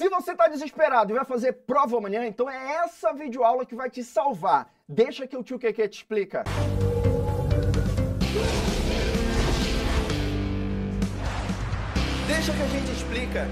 Se você está desesperado e vai fazer prova amanhã, então é essa videoaula que vai te salvar. Deixa que o tio QQ te explica. Deixa que a gente explica.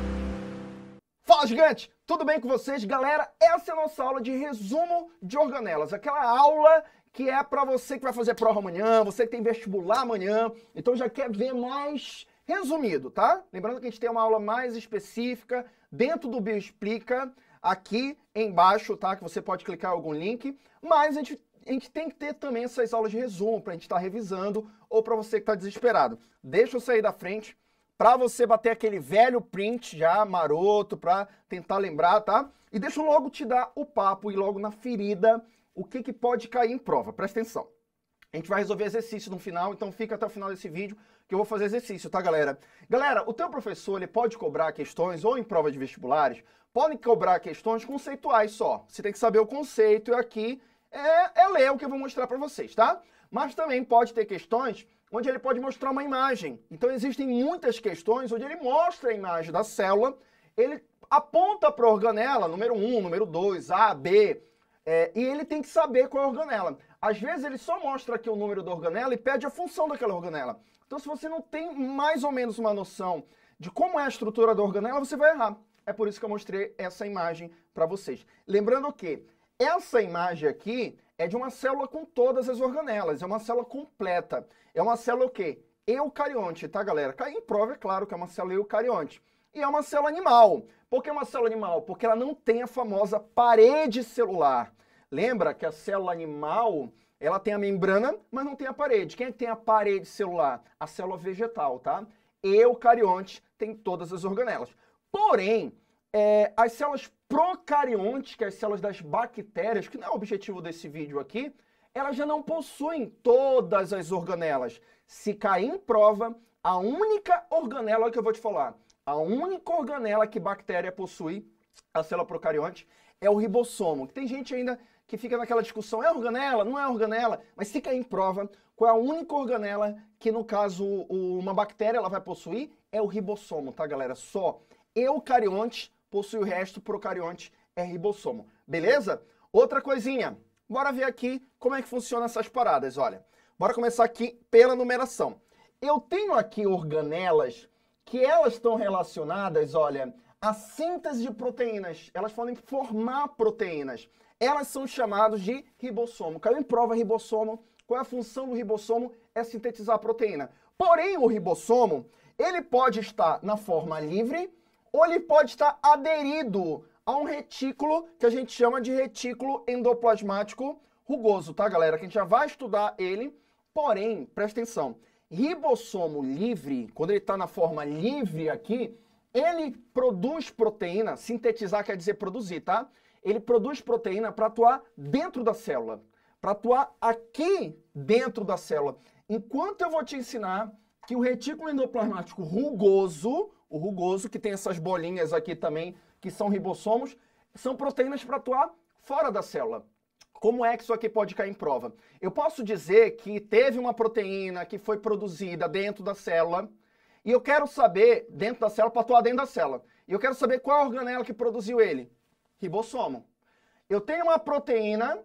Fala, gigante! Tudo bem com vocês? Galera, essa é a nossa aula de resumo de organelas. Aquela aula que é para você que vai fazer prova amanhã, você que tem vestibular amanhã, então já quer ver mais Resumido, tá? Lembrando que a gente tem uma aula mais específica dentro do Bioexplica aqui embaixo, tá? Que você pode clicar em algum link, mas a gente, a gente tem que ter também essas aulas de resumo para a gente estar tá revisando ou para você que está desesperado. Deixa eu sair da frente para você bater aquele velho print já maroto, para tentar lembrar, tá? E deixa eu logo te dar o papo e logo na ferida o que, que pode cair em prova. Presta atenção. A gente vai resolver exercício no final, então fica até o final desse vídeo que eu vou fazer exercício, tá, galera? Galera, o teu professor ele pode cobrar questões ou em prova de vestibulares, podem cobrar questões conceituais só. Você tem que saber o conceito e aqui é, é ler o que eu vou mostrar para vocês, tá? Mas também pode ter questões onde ele pode mostrar uma imagem. Então existem muitas questões onde ele mostra a imagem da célula, ele aponta para a organela, número 1, número 2, A, B, é, e ele tem que saber qual é a organela. Às vezes ele só mostra aqui o número da organela e pede a função daquela organela. Então, se você não tem mais ou menos uma noção de como é a estrutura da organela, você vai errar. É por isso que eu mostrei essa imagem para vocês. Lembrando que essa imagem aqui é de uma célula com todas as organelas, é uma célula completa. É uma célula o quê? Eucarionte, tá, galera? Cai em prova, é claro que é uma célula eucarionte. E é uma célula animal. Por que uma célula animal? Porque ela não tem a famosa parede celular. Lembra que a célula animal ela tem a membrana, mas não tem a parede. Quem é que tem a parede celular? A célula vegetal, tá? Eucarionte tem todas as organelas. Porém, é, as células procariontes, é as células das bactérias, que não é o objetivo desse vídeo aqui, elas já não possuem todas as organelas. Se cair em prova, a única organela, olha que eu vou te falar, a única organela que bactéria possui, a célula procarionte, é o ribossomo. Tem gente ainda que fica naquela discussão, é organela, não é organela, mas fica em prova qual é a única organela que, no caso, uma bactéria ela vai possuir, é o ribossomo, tá, galera? Só eucarionte possui o resto, procarionte é ribossomo, beleza? Outra coisinha, bora ver aqui como é que funciona essas paradas, olha. Bora começar aqui pela numeração. Eu tenho aqui organelas que elas estão relacionadas, olha, à síntese de proteínas. Elas podem formar proteínas elas são chamadas de ribossomo. Caiu em prova ribossomo. Qual é a função do ribossomo? É sintetizar a proteína. Porém, o ribossomo, ele pode estar na forma livre ou ele pode estar aderido a um retículo que a gente chama de retículo endoplasmático rugoso, tá, galera? Que a gente já vai estudar ele. Porém, presta atenção, ribossomo livre, quando ele está na forma livre aqui, ele produz proteína, sintetizar quer dizer produzir, tá? ele produz proteína para atuar dentro da célula, para atuar aqui dentro da célula. Enquanto eu vou te ensinar que o retículo endoplasmático rugoso, o rugoso que tem essas bolinhas aqui também, que são ribossomos, são proteínas para atuar fora da célula. Como é que isso aqui pode cair em prova? Eu posso dizer que teve uma proteína que foi produzida dentro da célula, e eu quero saber, dentro da célula, para atuar dentro da célula. E eu quero saber qual é organela que produziu ele ribossomo. Eu tenho uma proteína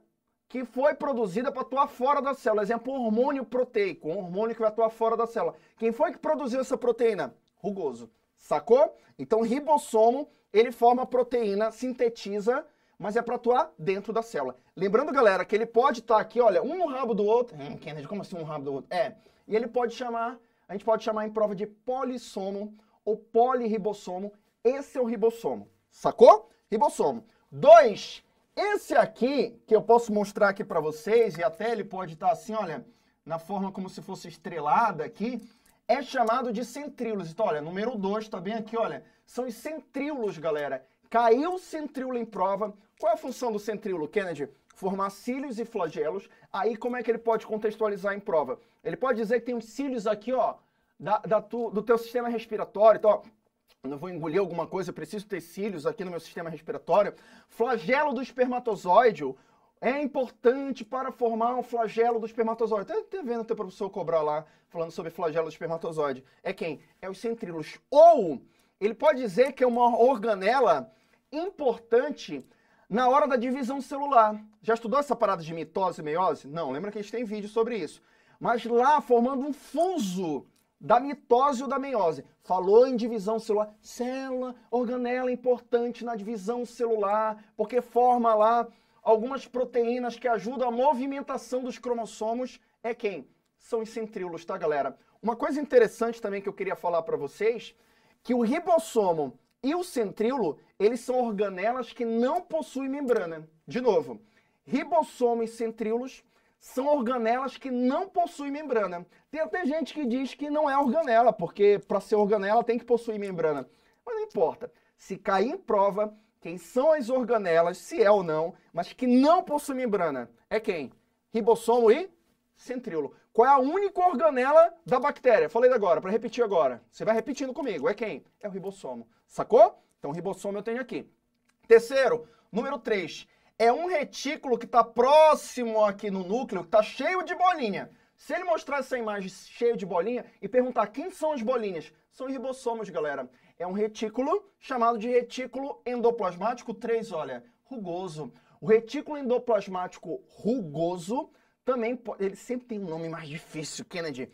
que foi produzida para atuar fora da célula. Exemplo, um hormônio proteico, um hormônio que vai atuar fora da célula. Quem foi que produziu essa proteína? Rugoso. Sacou? Então, ribossomo, ele forma proteína, sintetiza, mas é para atuar dentro da célula. Lembrando, galera, que ele pode estar tá aqui, olha, um no rabo do outro. Hum, Kennedy, como assim um rabo do outro? É. E ele pode chamar, a gente pode chamar em prova de polissomo ou poliribossomo. Esse é o ribossomo. Sacou? ribossomo. Dois, esse aqui, que eu posso mostrar aqui para vocês, e até ele pode estar tá assim, olha, na forma como se fosse estrelada aqui, é chamado de centríolos. Então, olha, número 2 tá bem aqui, olha, são os centríolos, galera. Caiu o centríolo em prova. Qual é a função do centríolo, Kennedy? Formar cílios e flagelos. Aí, como é que ele pode contextualizar em prova? Ele pode dizer que tem uns cílios aqui, ó, da, da tu, do teu sistema respiratório, então, ó, quando eu vou engolir alguma coisa, eu preciso ter cílios aqui no meu sistema respiratório. Flagelo do espermatozoide é importante para formar um flagelo do espermatozoide. Tá, tá vendo o teu professor cobrar lá, falando sobre flagelo do espermatozoide. É quem? É os centríolos. Ou ele pode dizer que é uma organela importante na hora da divisão celular. Já estudou essa parada de mitose e meiose? Não, lembra que a gente tem vídeo sobre isso. Mas lá formando um fuso da mitose ou da meiose. Falou em divisão celular. Célula, organela é importante na divisão celular, porque forma lá algumas proteínas que ajudam a movimentação dos cromossomos. É quem? São os centríolos, tá, galera? Uma coisa interessante também que eu queria falar para vocês, que o ribossomo e o centríolo, eles são organelas que não possuem membrana. De novo, ribossomo e centríolos são organelas que não possuem membrana. Tem até gente que diz que não é organela, porque para ser organela tem que possuir membrana. Mas não importa. Se cair em prova quem são as organelas, se é ou não, mas que não possuem membrana, é quem? Ribossomo e centríolo. Qual é a única organela da bactéria? Falei agora, para repetir agora. Você vai repetindo comigo. É quem? É o ribossomo. Sacou? Então, ribossomo eu tenho aqui. Terceiro, número 3 é um retículo que está próximo aqui no núcleo, que está cheio de bolinha. Se ele mostrar essa imagem cheia de bolinha e perguntar quem são as bolinhas, são os ribossomos, galera. É um retículo chamado de retículo endoplasmático 3, olha, rugoso. O retículo endoplasmático rugoso também pode, ele sempre tem um nome mais difícil, Kennedy.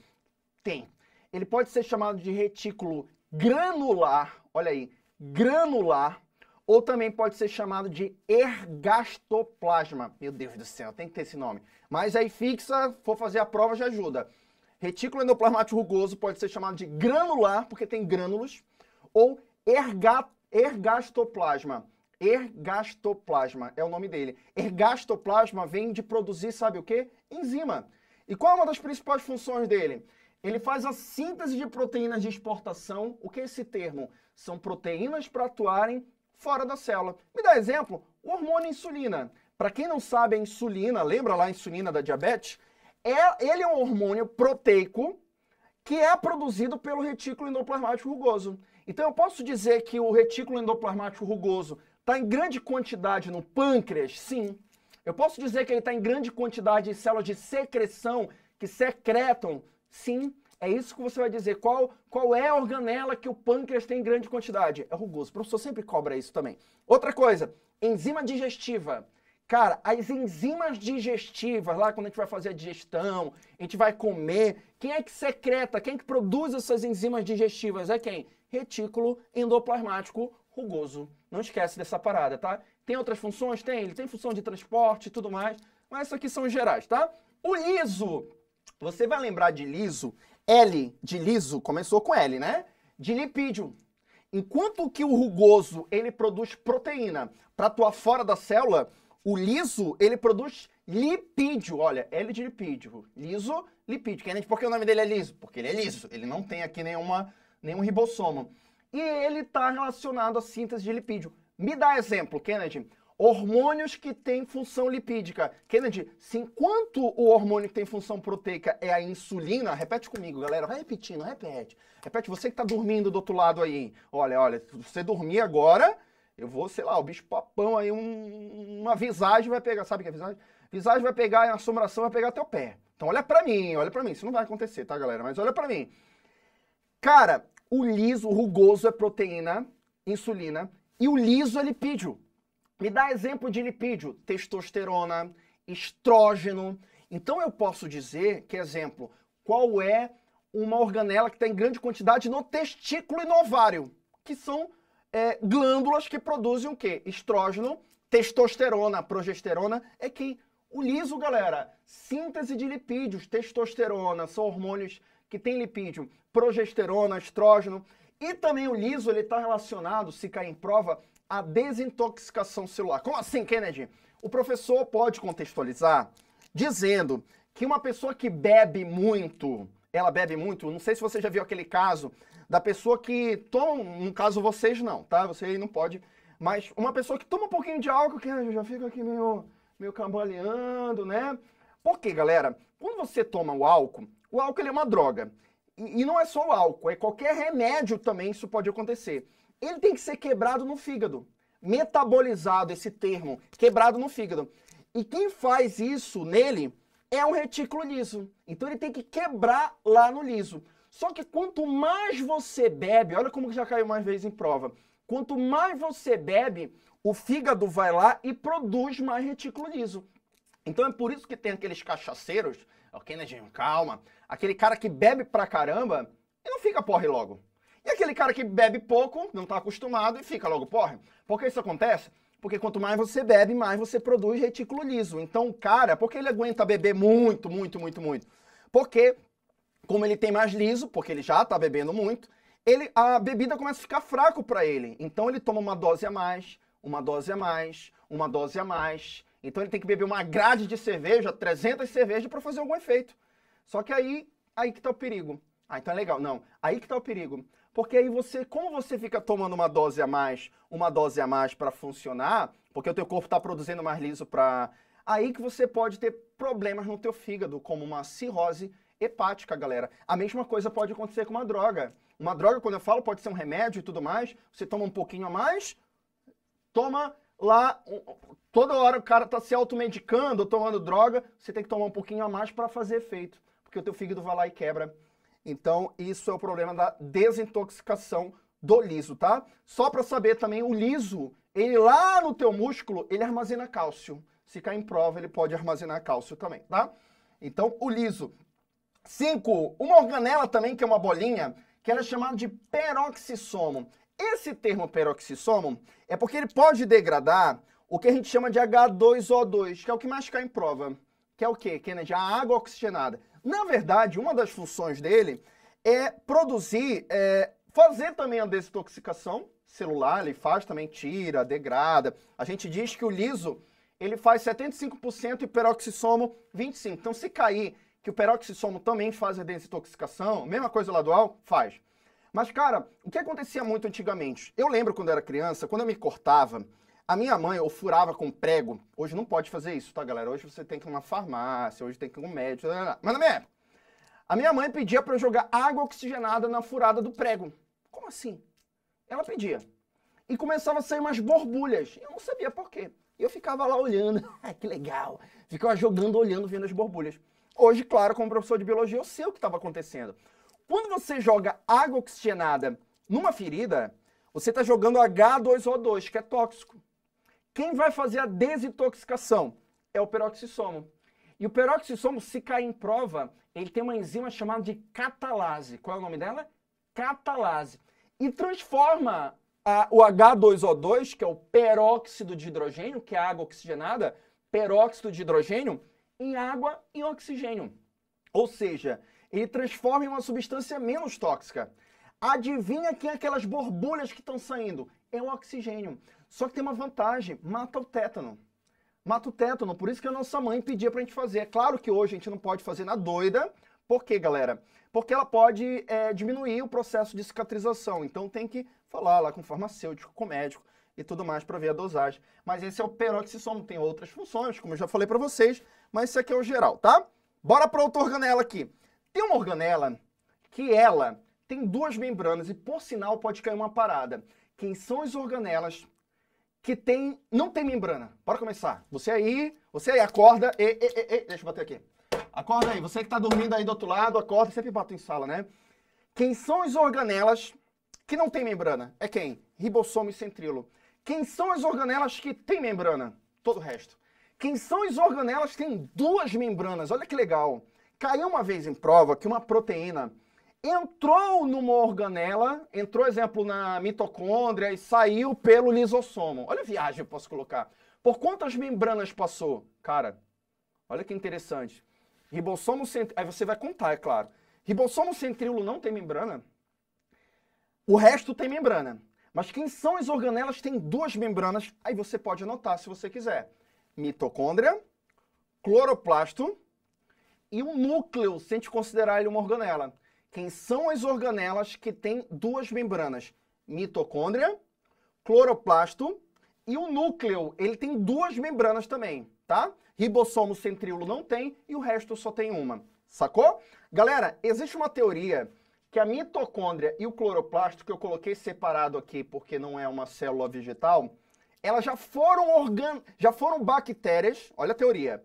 Tem. Ele pode ser chamado de retículo granular, olha aí, granular ou também pode ser chamado de ergastoplasma. Meu Deus do céu, tem que ter esse nome. Mas aí fixa, for fazer a prova já ajuda. Retículo endoplasmático rugoso pode ser chamado de granular, porque tem grânulos, ou erga, ergastoplasma. Ergastoplasma é o nome dele. Ergastoplasma vem de produzir, sabe o quê? Enzima. E qual é uma das principais funções dele? Ele faz a síntese de proteínas de exportação. O que é esse termo? São proteínas para atuarem fora da célula. Me dá exemplo, o hormônio insulina. Para quem não sabe, a insulina, lembra lá a insulina da diabetes? É, ele é um hormônio proteico que é produzido pelo retículo endoplasmático rugoso. Então eu posso dizer que o retículo endoplasmático rugoso está em grande quantidade no pâncreas? Sim. Eu posso dizer que ele está em grande quantidade em células de secreção que secretam? Sim. É isso que você vai dizer. Qual, qual é a organela que o pâncreas tem em grande quantidade? É rugoso. O professor sempre cobra isso também. Outra coisa, enzima digestiva. Cara, as enzimas digestivas, lá quando a gente vai fazer a digestão, a gente vai comer, quem é que secreta, quem é que produz essas enzimas digestivas? É quem? Retículo endoplasmático rugoso. Não esquece dessa parada, tá? Tem outras funções? Tem. Ele tem função de transporte e tudo mais, mas isso aqui são gerais, tá? O liso. Você vai lembrar de liso? L de liso começou com L, né? De lipídio. Enquanto que o rugoso ele produz proteína para atuar fora da célula, o liso ele produz lipídio. Olha, L de lipídio, liso, lipídio. Que por que o nome dele é liso? Porque ele é liso. Ele não tem aqui nenhuma nenhum ribossomo. E ele está relacionado à síntese de lipídio. Me dá exemplo, Kennedy. Hormônios que têm função lipídica. Kennedy, se enquanto o hormônio que tem função proteica é a insulina, repete comigo, galera, vai repetindo, repete. Repete, você que está dormindo do outro lado aí. Olha, olha, se você dormir agora, eu vou, sei lá, o bicho papão aí, um, uma visagem vai pegar, sabe o que é visagem? Visagem vai pegar, a assombração vai pegar teu pé. Então olha pra mim, olha pra mim, isso não vai acontecer, tá galera? Mas olha pra mim. Cara, o liso, o rugoso é proteína, insulina, e o liso é lipídio. Me dá exemplo de lipídio: testosterona, estrógeno. Então eu posso dizer que, exemplo, qual é uma organela que está em grande quantidade no testículo e no ovário, que são é, glândulas que produzem o quê? Estrógeno, testosterona, progesterona. É que o liso, galera, síntese de lipídios, testosterona, são hormônios que têm lipídio, progesterona, estrógeno. E também o liso, ele está relacionado, se cair em prova, a desintoxicação celular. Como assim, Kennedy? O professor pode contextualizar dizendo que uma pessoa que bebe muito, ela bebe muito, não sei se você já viu aquele caso da pessoa que toma, no caso vocês não, tá? Você não pode, mas uma pessoa que toma um pouquinho de álcool, Kennedy, já fica aqui meio, meio cambaleando, né? Porque, galera, quando você toma o álcool, o álcool é uma droga. E, e não é só o álcool, é qualquer remédio também isso pode acontecer ele tem que ser quebrado no fígado. Metabolizado, esse termo, quebrado no fígado. E quem faz isso nele é um retículo liso. Então ele tem que quebrar lá no liso. Só que quanto mais você bebe, olha como já caiu mais vezes em prova. Quanto mais você bebe, o fígado vai lá e produz mais retículo liso. Então é por isso que tem aqueles cachaceiros, ok, né, gente? Calma. Aquele cara que bebe pra caramba e não fica porre logo. E aquele cara que bebe pouco, não está acostumado e fica logo porre. Por que isso acontece? Porque quanto mais você bebe, mais você produz retículo liso. Então o cara, por que ele aguenta beber muito, muito, muito, muito? Porque, como ele tem mais liso, porque ele já está bebendo muito, ele, a bebida começa a ficar fraco para ele. Então ele toma uma dose a mais, uma dose a mais, uma dose a mais. Então ele tem que beber uma grade de cerveja, 300 cervejas para fazer algum efeito. Só que aí, aí que está o perigo. Ah, então é legal. Não, aí que está o perigo. Porque aí você, como você fica tomando uma dose a mais, uma dose a mais para funcionar, porque o teu corpo está produzindo mais liso para aí que você pode ter problemas no teu fígado, como uma cirrose hepática, galera. A mesma coisa pode acontecer com uma droga. Uma droga, quando eu falo, pode ser um remédio e tudo mais. Você toma um pouquinho a mais, toma lá toda hora o cara tá se automedicando, tomando droga, você tem que tomar um pouquinho a mais para fazer efeito, porque o teu fígado vai lá e quebra então, isso é o problema da desintoxicação do liso, tá? Só para saber também, o liso, ele lá no teu músculo, ele armazena cálcio. Se cair em prova, ele pode armazenar cálcio também, tá? Então, o liso. 5. Uma organela também, que é uma bolinha, que ela é chamada de peroxissomo. Esse termo peroxissomo é porque ele pode degradar o que a gente chama de H2O2, que é o que mais cai em prova. Que é o quê? Que é a né, água oxigenada. Na verdade, uma das funções dele é produzir, é, fazer também a desintoxicação celular, ele faz também, tira, degrada. A gente diz que o liso, ele faz 75% e o peroxissomo 25%. Então, se cair que o peroxissomo também faz a desintoxicação, mesma coisa ladual, faz. Mas, cara, o que acontecia muito antigamente? Eu lembro quando era criança, quando eu me cortava, a minha mãe, eu furava com prego. Hoje não pode fazer isso, tá, galera? Hoje você tem que ir numa farmácia, hoje tem que ir num médico. Blá, blá. Mas na minha época, a minha mãe pedia para eu jogar água oxigenada na furada do prego. Como assim? Ela pedia. E começava a sair umas borbulhas. Eu não sabia por quê. E eu ficava lá olhando. Ah, que legal. Ficava jogando, olhando, vendo as borbulhas. Hoje, claro, como professor de biologia, eu sei o que estava acontecendo. Quando você joga água oxigenada numa ferida, você está jogando H2O2, que é tóxico. Quem vai fazer a desintoxicação? É o peroxissomo. E o peroxissomo, se cair em prova, ele tem uma enzima chamada de catalase. Qual é o nome dela? Catalase. E transforma a, o H2O2, que é o peróxido de hidrogênio, que é água oxigenada, peróxido de hidrogênio, em água e oxigênio. Ou seja, ele transforma em uma substância menos tóxica. Adivinha quem é aquelas borbulhas que estão saindo? É o oxigênio. Só que tem uma vantagem, mata o tétano. Mata o tétano, por isso que a nossa mãe pedia pra gente fazer. É claro que hoje a gente não pode fazer na doida. Por quê, galera? Porque ela pode é, diminuir o processo de cicatrização. Então tem que falar lá com farmacêutico, com médico e tudo mais para ver a dosagem. Mas esse é o peroxissomo, tem outras funções, como eu já falei para vocês, mas isso aqui é o geral, tá? Bora para outra organela aqui. Tem uma organela que ela tem duas membranas e por sinal pode cair uma parada. Quem são as organelas que tem, não tem membrana. Bora começar. Você aí, você aí, acorda e, e, e, e deixa eu bater aqui. Acorda aí, você que está dormindo aí do outro lado, acorda, sempre bato em sala, né? Quem são as organelas que não tem membrana? É quem? Ribossomo e centrilo. Quem são as organelas que tem membrana? Todo o resto. Quem são as organelas que têm duas membranas? Olha que legal. Caiu uma vez em prova que uma proteína entrou numa organela, entrou, exemplo, na mitocôndria e saiu pelo lisossomo. Olha a viagem que eu posso colocar. Por quantas membranas passou? Cara, olha que interessante. Ribossomo centríolo, aí você vai contar, é claro. Ribossomo centríolo não tem membrana? O resto tem membrana. Mas quem são as organelas tem duas membranas, aí você pode anotar se você quiser. Mitocôndria, cloroplasto e o um núcleo, se a gente considerar ele uma organela. Quem são as organelas que têm duas membranas? Mitocôndria, cloroplasto e o núcleo, ele tem duas membranas também, tá? Ribossomo centríolo não tem e o resto só tem uma. Sacou? Galera, existe uma teoria que a mitocôndria e o cloroplasto, que eu coloquei separado aqui porque não é uma célula vegetal, elas já foram organ... já foram bactérias, olha a teoria,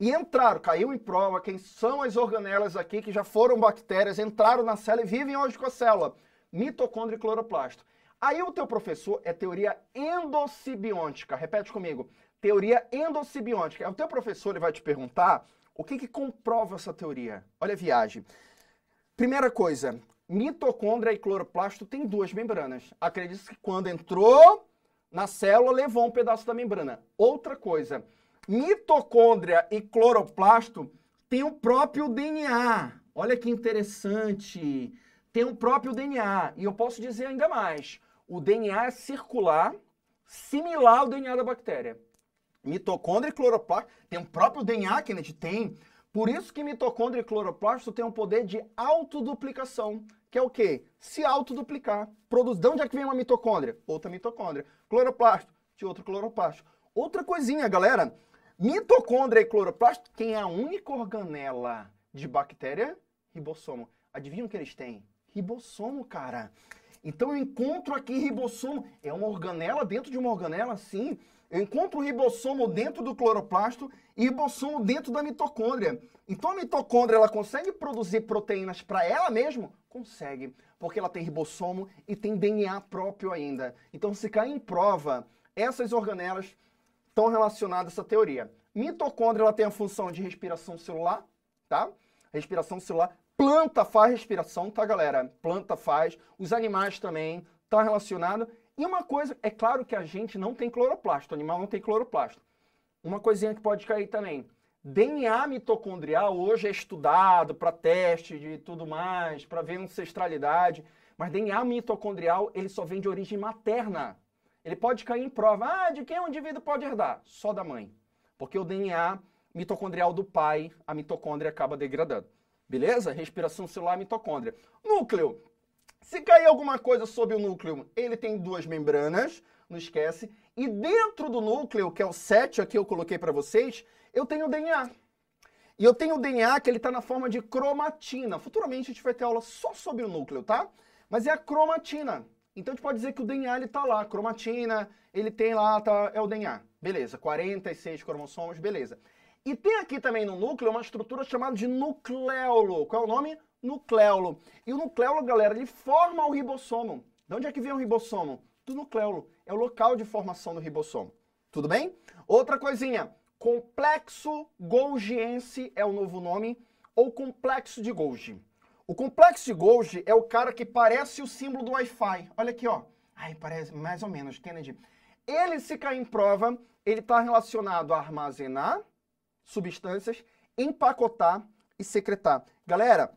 e entraram, caiu em prova quem são as organelas aqui que já foram bactérias, entraram na célula e vivem hoje com a célula, mitocôndria e cloroplasto. Aí o teu professor é teoria endossimbiótica, repete comigo, teoria endossimbiótica. O teu professor ele vai te perguntar o que, que comprova essa teoria. Olha a viagem. Primeira coisa, mitocôndria e cloroplasto têm duas membranas. Acredita que quando entrou na célula, levou um pedaço da membrana. Outra coisa, mitocôndria e cloroplasto têm o próprio DNA. Olha que interessante. Tem o próprio DNA. E eu posso dizer ainda mais: o DNA é circular, similar ao DNA da bactéria. Mitocôndria e cloroplasto têm o próprio DNA que a gente tem. Por isso que mitocôndria e cloroplasto têm um poder de autoduplicação, que é o quê? Se autoduplicar. Produz... De onde é que vem uma mitocôndria? Outra mitocôndria. Cloroplasto, de outro cloroplasto. Outra coisinha, galera, Mitocôndria e cloroplasto, quem é a única organela de bactéria? Ribossomo. Adivinham o que eles têm? Ribossomo, cara. Então eu encontro aqui ribossomo. É uma organela dentro de uma organela, sim. Eu encontro ribossomo dentro do cloroplasto e ribossomo dentro da mitocôndria. Então a mitocôndria ela consegue produzir proteínas para ela mesma? Consegue, porque ela tem ribossomo e tem DNA próprio ainda. Então se cair em prova, essas organelas estão relacionados a essa teoria. Mitocôndria ela tem a função de respiração celular, tá? Respiração celular. Planta faz respiração, tá, galera? Planta faz. Os animais também estão tá relacionados. E uma coisa, é claro que a gente não tem cloroplasto, o animal não tem cloroplasto. Uma coisinha que pode cair também. DNA mitocondrial hoje é estudado para teste de tudo mais, para ver ancestralidade, mas DNA mitocondrial ele só vem de origem materna. Ele pode cair em prova. Ah, de quem o é indivíduo pode herdar? Só da mãe. Porque o DNA mitocondrial do pai, a mitocôndria acaba degradando. Beleza? Respiração celular, mitocôndria. Núcleo. Se cair alguma coisa sobre o núcleo, ele tem duas membranas, não esquece. E dentro do núcleo, que é o 7 aqui eu coloquei para vocês, eu tenho o DNA. E eu tenho o DNA que ele está na forma de cromatina. Futuramente a gente vai ter aula só sobre o núcleo, tá? Mas é a cromatina. Então a gente pode dizer que o DNA ele tá lá, cromatina, ele tem lá, tá, é o DNA. Beleza, 46 cromossomos, beleza. E tem aqui também no núcleo uma estrutura chamada de nucleolo. Qual é o nome? Nucleolo. E o nucleolo, galera, ele forma o ribossomo. De onde é que vem o ribossomo? Do nucleolo. É o local de formação do ribossomo. Tudo bem? Outra coisinha, complexo golgiense é o novo nome, ou complexo de Golgi. O complexo de Golgi é o cara que parece o símbolo do Wi-Fi. Olha aqui, ó. Ai, parece mais ou menos, Kennedy. Ele, se cair em prova, ele está relacionado a armazenar substâncias, empacotar e secretar. Galera,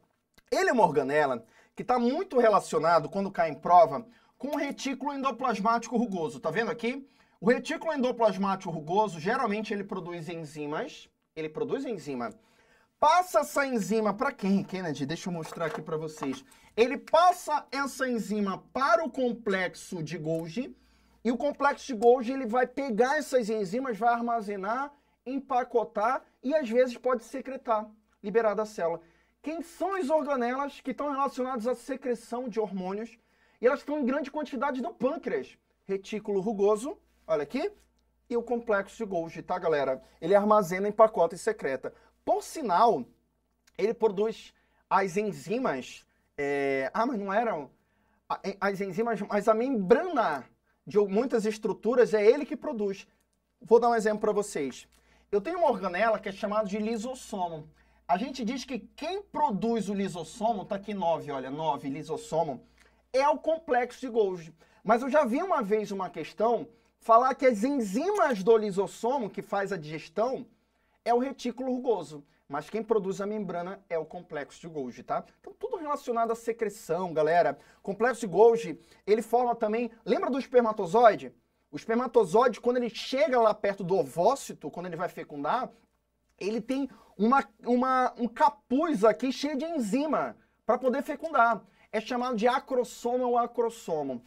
ele é uma organela que está muito relacionado, quando cai em prova, com o retículo endoplasmático rugoso. Tá vendo aqui? O retículo endoplasmático rugoso, geralmente ele produz enzimas, ele produz enzima passa essa enzima para quem, Kennedy? Deixa eu mostrar aqui para vocês. Ele passa essa enzima para o complexo de Golgi e o complexo de Golgi ele vai pegar essas enzimas, vai armazenar, empacotar e às vezes pode secretar, liberar da célula. Quem são as organelas que estão relacionadas à secreção de hormônios? E elas estão em grande quantidade no pâncreas. Retículo rugoso, olha aqui, e o complexo de Golgi, tá, galera? Ele armazena, empacota e secreta. Por sinal, ele produz as enzimas. É... Ah, mas não eram as enzimas, mas a membrana de muitas estruturas é ele que produz. Vou dar um exemplo para vocês. Eu tenho uma organela que é chamada de lisossomo. A gente diz que quem produz o lisossomo, tá aqui 9, olha, 9 lisossomo, é o complexo de Golgi. Mas eu já vi uma vez uma questão falar que as enzimas do lisossomo que faz a digestão é o retículo rugoso, mas quem produz a membrana é o complexo de Golgi, tá? Então tudo relacionado à secreção, galera. complexo de Golgi, ele forma também, lembra do espermatozoide? O espermatozoide, quando ele chega lá perto do ovócito, quando ele vai fecundar, ele tem uma, uma, um capuz aqui cheio de enzima para poder fecundar. É chamado de acrossomo ou acrossomo.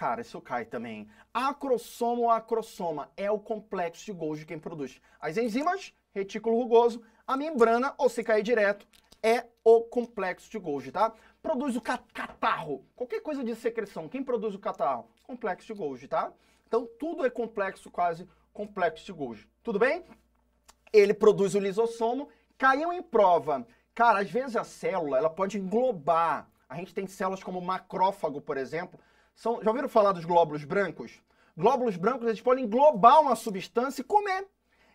Cara, isso cai também. Acrossomo acrosoma acrossoma é o complexo de Golgi quem produz as enzimas, retículo rugoso, a membrana, ou se cair direto, é o complexo de Golgi, tá? Produz o catarro, qualquer coisa de secreção. Quem produz o catarro? Complexo de Golgi, tá? Então tudo é complexo, quase complexo de Golgi. Tudo bem? Ele produz o lisossomo, caiu em prova. Cara, às vezes a célula, ela pode englobar. A gente tem células como o macrófago, por exemplo, são, já ouviram falar dos glóbulos brancos? Glóbulos brancos eles podem englobar uma substância e comer.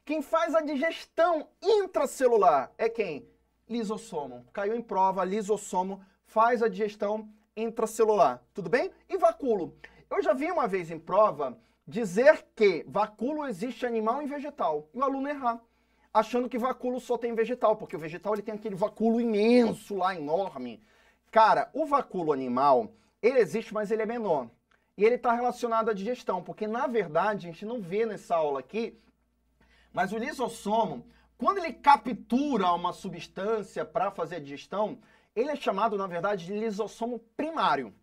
Quem faz a digestão intracelular é quem? Lisossomo. Caiu em prova, lisossomo faz a digestão intracelular. Tudo bem? E vacúolo. Eu já vi uma vez em prova dizer que vacúolo existe animal e vegetal. E o aluno errar, achando que vacúolo só tem vegetal, porque o vegetal ele tem aquele vacúolo imenso lá, enorme. Cara, o vacúolo animal ele existe, mas ele é menor. E ele está relacionado à digestão, porque na verdade a gente não vê nessa aula aqui, mas o lisossomo, quando ele captura uma substância para fazer a digestão, ele é chamado, na verdade, de lisossomo primário.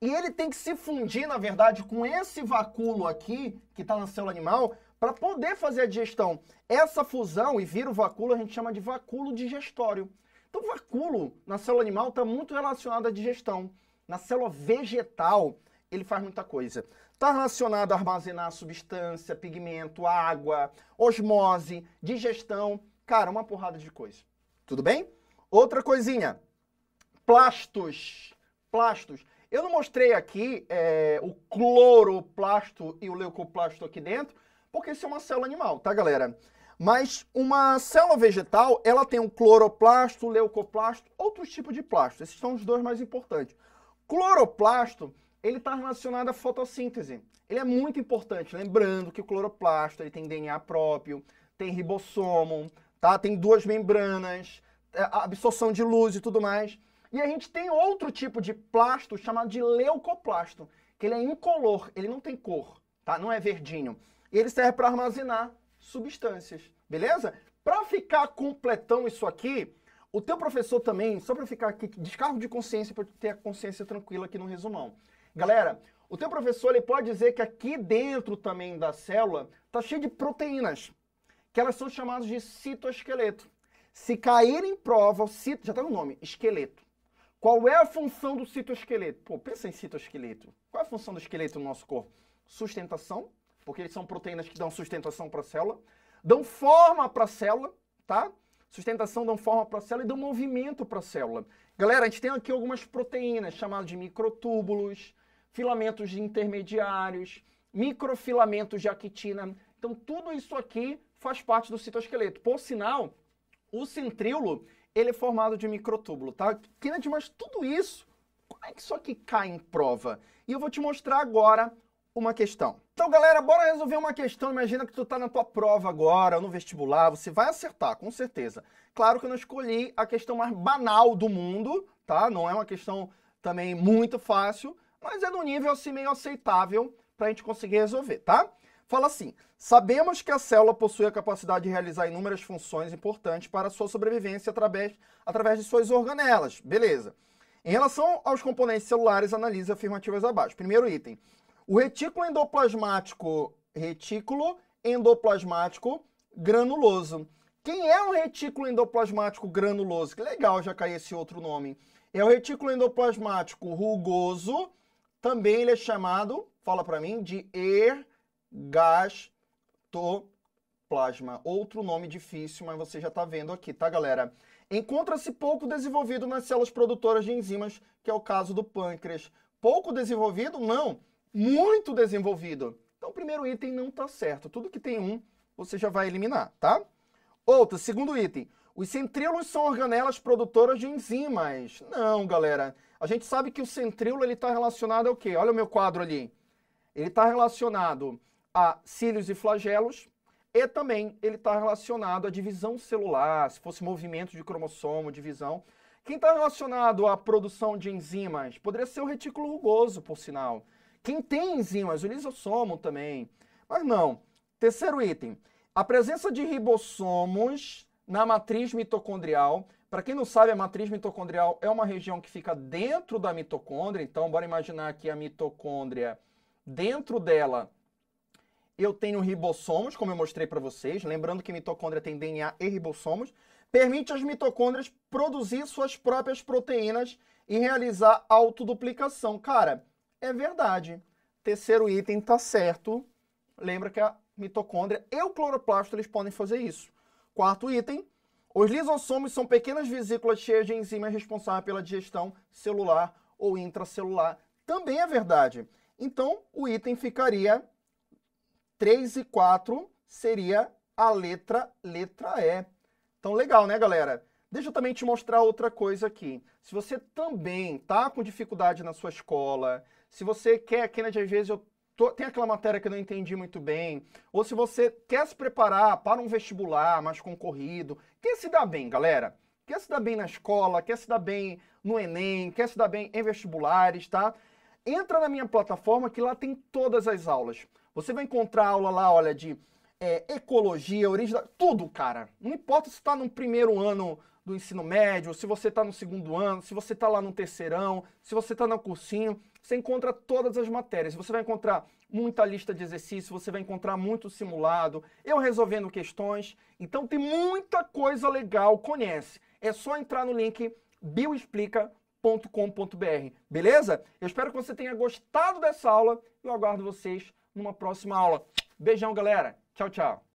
E ele tem que se fundir, na verdade, com esse vacúolo aqui, que está na célula animal, para poder fazer a digestão. Essa fusão e vira o vacúolo, a gente chama de vacúolo digestório. Então, o vacúolo na célula animal está muito relacionado à digestão. Na célula vegetal, ele faz muita coisa. Está relacionado a armazenar substância, pigmento, água, osmose, digestão, cara, uma porrada de coisa. Tudo bem? Outra coisinha, plastos. Plastos. Eu não mostrei aqui é, o cloroplasto e o leucoplasto aqui dentro, porque isso é uma célula animal, tá, galera? Mas uma célula vegetal, ela tem um cloroplasto, leucoplasto, outros tipos de plasto. Esses são os dois mais importantes. Cloroplasto, ele está relacionado à fotossíntese. Ele é muito importante, lembrando que o cloroplasto ele tem DNA próprio, tem ribossomo, tá? tem duas membranas, é, absorção de luz e tudo mais. E a gente tem outro tipo de plasto chamado de leucoplasto, que ele é incolor, ele não tem cor, tá? não é verdinho. E ele serve para armazenar substâncias, beleza? Para ficar completão isso aqui, o teu professor também, só para ficar aqui, descargo de consciência, para ter a consciência tranquila aqui no resumão. Galera, o teu professor ele pode dizer que aqui dentro também da célula está cheio de proteínas, que elas são chamadas de citoesqueleto. Se cair em prova, o cito, já está no nome, esqueleto. Qual é a função do citoesqueleto? Pô, pensa em citoesqueleto. Qual é a função do esqueleto no nosso corpo? Sustentação, porque eles são proteínas que dão sustentação para a célula, dão forma para a célula, tá? Sustentação dão forma para a célula e dão movimento para a célula. Galera, a gente tem aqui algumas proteínas chamadas de microtúbulos, filamentos intermediários, microfilamentos de actina. Então, tudo isso aqui faz parte do citoesqueleto. Por sinal, o centríolo ele é formado de microtúbulo, tá? Kennedy, mas tudo isso, como é que isso aqui cai em prova? E eu vou te mostrar agora uma questão. Então, galera, bora resolver uma questão. Imagina que tu tá na tua prova agora, no vestibular, você vai acertar, com certeza. Claro que eu não escolhi a questão mais banal do mundo, tá? Não é uma questão também muito fácil, mas é no nível assim meio aceitável para a gente conseguir resolver, tá? Fala assim: sabemos que a célula possui a capacidade de realizar inúmeras funções importantes para a sua sobrevivência através, através de suas organelas. Beleza. Em relação aos componentes celulares, analise afirmativas abaixo. Primeiro item: o retículo endoplasmático, retículo endoplasmático granuloso. Quem é o retículo endoplasmático granuloso? Que legal, já caiu esse outro nome. É o retículo endoplasmático rugoso, também ele é chamado, fala para mim, de ergastoplasma. Outro nome difícil, mas você já está vendo aqui, tá, galera? Encontra-se pouco desenvolvido nas células produtoras de enzimas, que é o caso do pâncreas. Pouco desenvolvido? Não muito desenvolvido. Então, o primeiro item não está certo. Tudo que tem um, você já vai eliminar, tá? Outro, segundo item. Os centríolos são organelas produtoras de enzimas. Não, galera. A gente sabe que o centríolo está relacionado ao quê? Olha o meu quadro ali. Ele está relacionado a cílios e flagelos e também ele está relacionado à divisão celular, se fosse movimento de cromossomo, divisão. Quem está relacionado à produção de enzimas? Poderia ser o retículo rugoso, por sinal. Quem tem enzimas, o lisossomo também. Mas não. Terceiro item. A presença de ribossomos na matriz mitocondrial. Para quem não sabe, a matriz mitocondrial é uma região que fica dentro da mitocôndria. Então, bora imaginar que a mitocôndria, dentro dela, eu tenho ribossomos, como eu mostrei para vocês. Lembrando que mitocôndria tem DNA e ribossomos. Permite às mitocôndrias produzir suas próprias proteínas e realizar autoduplicação. Cara, é verdade. Terceiro item está certo. Lembra que a mitocôndria e o cloroplasto eles podem fazer isso. Quarto item, os lisossomos são pequenas vesículas cheias de enzimas responsáveis pela digestão celular ou intracelular. Também é verdade. Então, o item ficaria 3 e 4 seria a letra letra E. Então, legal, né, galera? Deixa eu também te mostrar outra coisa aqui. Se você também tá com dificuldade na sua escola, se você quer que, né, às vezes eu tô, tem aquela matéria que eu não entendi muito bem, ou se você quer se preparar para um vestibular mais concorrido, quer se dar bem, galera. Quer se dar bem na escola, quer se dar bem no Enem, quer se dar bem em vestibulares, tá? Entra na minha plataforma que lá tem todas as aulas. Você vai encontrar aula lá, olha, de é, ecologia, origem Tudo, cara. Não importa se está no primeiro ano do ensino médio, se você está no segundo ano, se você está lá no terceirão, se você está no cursinho, você encontra todas as matérias. Você vai encontrar muita lista de exercícios, você vai encontrar muito simulado, eu resolvendo questões. Então tem muita coisa legal, conhece. É só entrar no link bioexplica.com.br, beleza? Eu espero que você tenha gostado dessa aula e eu aguardo vocês numa próxima aula. Beijão, galera. Tchau, tchau.